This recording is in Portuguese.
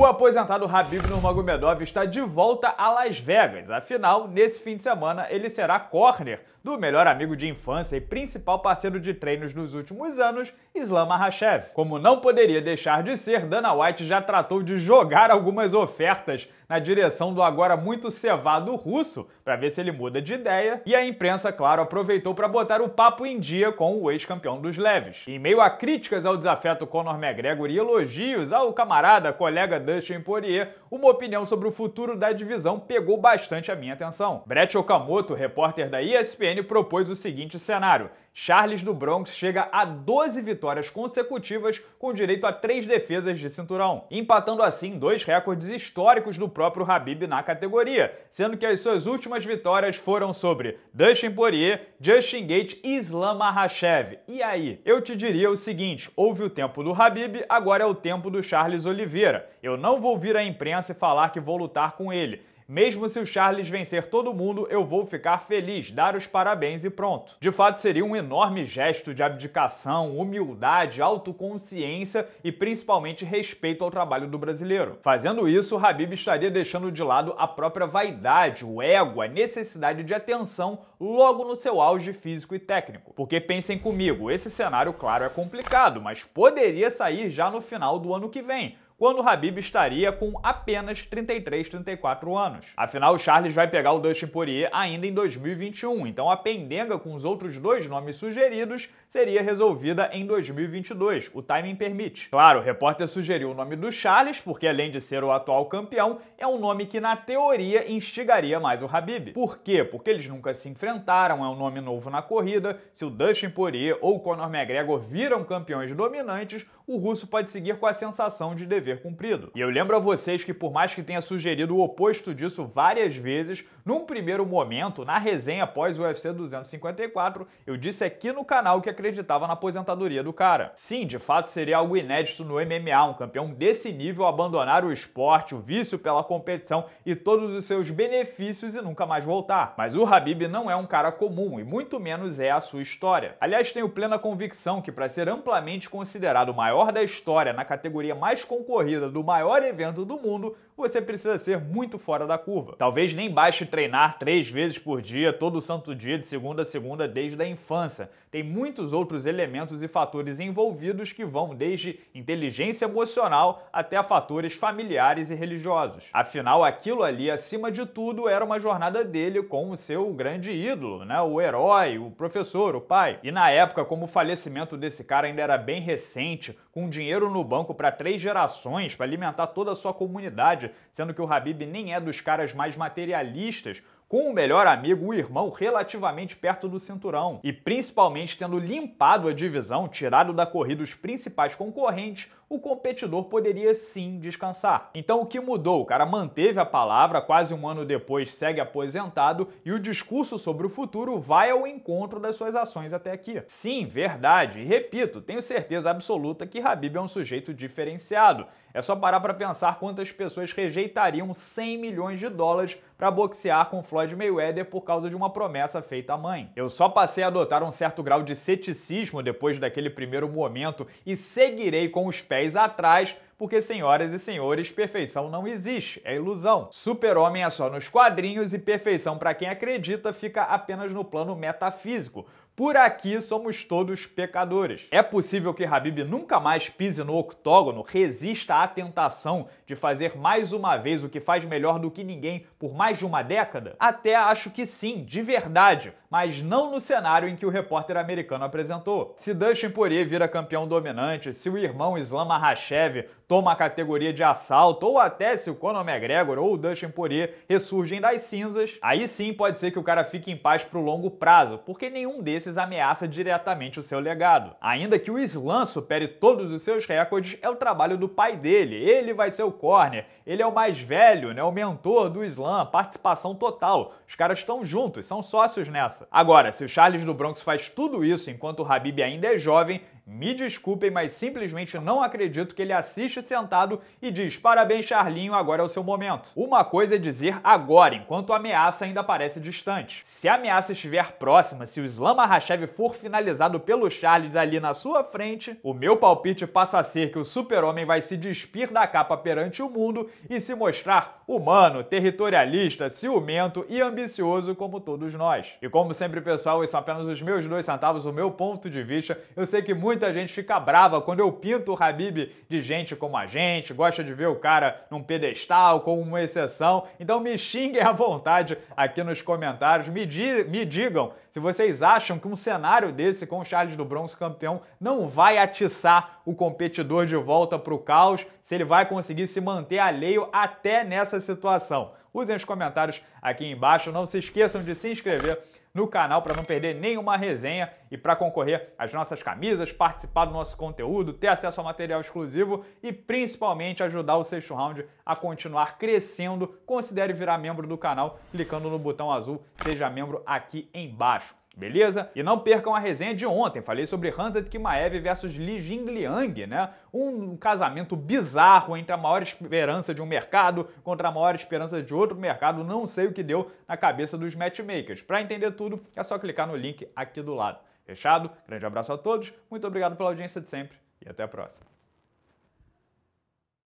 O aposentado Habib Nurmagomedov está de volta a Las Vegas. Afinal, nesse fim de semana, ele será corner do melhor amigo de infância e principal parceiro de treinos nos últimos anos, Islam Hachev. Como não poderia deixar de ser, Dana White já tratou de jogar algumas ofertas na direção do agora muito cevado russo, para ver se ele muda de ideia, e a imprensa, claro, aproveitou para botar o papo em dia com o ex-campeão dos leves. Em meio a críticas ao desafeto Conor McGregor e elogios ao camarada, colega Dustin Poirier, uma opinião sobre o futuro da divisão pegou bastante a minha atenção. Brett Okamoto, repórter da ESPN, propôs o seguinte cenário. Charles do Bronx chega a 12 vitórias consecutivas com direito a três defesas de cinturão, empatando assim dois recordes históricos do próprio Habib na categoria, sendo que as suas últimas vitórias foram sobre Dustin Poirier, Justin Gate e Islam Mahashev. E aí, eu te diria o seguinte, houve o tempo do Habib, agora é o tempo do Charles Oliveira. Eu não vou vir à imprensa e falar que vou lutar com ele. Mesmo se o Charles vencer todo mundo, eu vou ficar feliz, dar os parabéns e pronto. De fato, seria um enorme gesto de abdicação, humildade, autoconsciência e principalmente respeito ao trabalho do brasileiro. Fazendo isso, o Habib estaria deixando de lado a própria vaidade, o ego, a necessidade de atenção logo no seu auge físico e técnico. Porque pensem comigo, esse cenário, claro, é complicado, mas poderia sair já no final do ano que vem quando o Habib estaria com apenas 33, 34 anos. Afinal, o Charles vai pegar o Dustin Poirier ainda em 2021, então a pendenga com os outros dois nomes sugeridos seria resolvida em 2022, o timing permite. Claro, o repórter sugeriu o nome do Charles, porque além de ser o atual campeão, é um nome que na teoria instigaria mais o Habib. Por quê? Porque eles nunca se enfrentaram, é um nome novo na corrida, se o Dustin Poirier ou o Conor McGregor viram campeões dominantes, o russo pode seguir com a sensação de dever dever cumprido. E eu lembro a vocês que, por mais que tenha sugerido o oposto disso várias vezes, num primeiro momento, na resenha após o UFC 254, eu disse aqui no canal que acreditava na aposentadoria do cara. Sim, de fato seria algo inédito no MMA, um campeão desse nível abandonar o esporte, o vício pela competição e todos os seus benefícios e nunca mais voltar. Mas o Habib não é um cara comum e muito menos é a sua história. Aliás, tenho plena convicção que para ser amplamente considerado o maior da história na categoria mais concorrente corrida do maior evento do mundo, você precisa ser muito fora da curva. Talvez nem baste treinar três vezes por dia, todo santo dia, de segunda a segunda, desde a infância. Tem muitos outros elementos e fatores envolvidos que vão desde inteligência emocional até fatores familiares e religiosos. Afinal, aquilo ali, acima de tudo, era uma jornada dele com o seu grande ídolo, né? o herói, o professor, o pai. E na época, como o falecimento desse cara ainda era bem recente, com dinheiro no banco para três gerações, doações para alimentar toda a sua comunidade, sendo que o Habib nem é dos caras mais materialistas, com o melhor amigo, o irmão, relativamente perto do cinturão, e principalmente tendo limpado a divisão, tirado da corrida os principais concorrentes, o competidor poderia sim descansar. Então o que mudou? O cara manteve a palavra, quase um ano depois segue aposentado e o discurso sobre o futuro vai ao encontro das suas ações até aqui. Sim, verdade, e repito, tenho certeza absoluta que Habib é um sujeito diferenciado. É só parar para pensar quantas pessoas rejeitariam 100 milhões de dólares para boxear com Floyd Mayweather por causa de uma promessa feita à mãe. Eu só passei a adotar um certo grau de ceticismo depois daquele primeiro momento e seguirei com os pés atrás porque, senhoras e senhores, perfeição não existe, é ilusão. Super-Homem é só nos quadrinhos e perfeição, para quem acredita, fica apenas no plano metafísico. Por aqui somos todos pecadores. É possível que Habib nunca mais pise no octógono, resista à tentação de fazer mais uma vez o que faz melhor do que ninguém por mais de uma década? Até acho que sim, de verdade mas não no cenário em que o repórter americano apresentou. Se Dustin Poirier vira campeão dominante, se o irmão Islam Makhachev toma a categoria de assalto, ou até se o Conor McGregor ou o Dustin Poirier ressurgem das cinzas, aí sim pode ser que o cara fique em paz pro longo prazo, porque nenhum desses ameaça diretamente o seu legado. Ainda que o Islam supere todos os seus recordes, é o trabalho do pai dele, ele vai ser o corner, ele é o mais velho, né, o mentor do Islam, participação total. Os caras estão juntos, são sócios nessa. Agora, se o Charles do Bronx faz tudo isso enquanto o Habib ainda é jovem, me desculpem, mas simplesmente não acredito que ele assiste sentado e diz parabéns, Charlinho, agora é o seu momento. Uma coisa é dizer agora, enquanto a ameaça ainda parece distante. Se a ameaça estiver próxima, se o Slam Makhachev for finalizado pelo Charles ali na sua frente, o meu palpite passa a ser que o super-homem vai se despir da capa perante o mundo e se mostrar humano, territorialista, ciumento e ambicioso como todos nós. E como sempre, pessoal, esses são apenas os meus dois centavos, o meu ponto de vista. Eu sei que muitos Muita gente fica brava quando eu pinto o Habib de gente como a gente, gosta de ver o cara num pedestal, como uma exceção. Então me xinguem à vontade aqui nos comentários. Me, di me digam se vocês acham que um cenário desse com o Charles do Bronx campeão não vai atiçar o competidor de volta para o caos, se ele vai conseguir se manter alheio até nessa situação. Usem os comentários aqui embaixo. Não se esqueçam de se inscrever no canal para não perder nenhuma resenha e para concorrer às nossas camisas, participar do nosso conteúdo, ter acesso a material exclusivo e principalmente ajudar o Sexto Round a continuar crescendo. Considere virar membro do canal clicando no botão azul Seja Membro aqui embaixo beleza? E não percam a resenha de ontem, falei sobre Hanzat Kimaev versus Li Jingliang, né? Um casamento bizarro entre a maior esperança de um mercado contra a maior esperança de outro mercado, não sei o que deu na cabeça dos matchmakers. Para entender tudo, é só clicar no link aqui do lado. Fechado? Grande abraço a todos, muito obrigado pela audiência de sempre e até a próxima.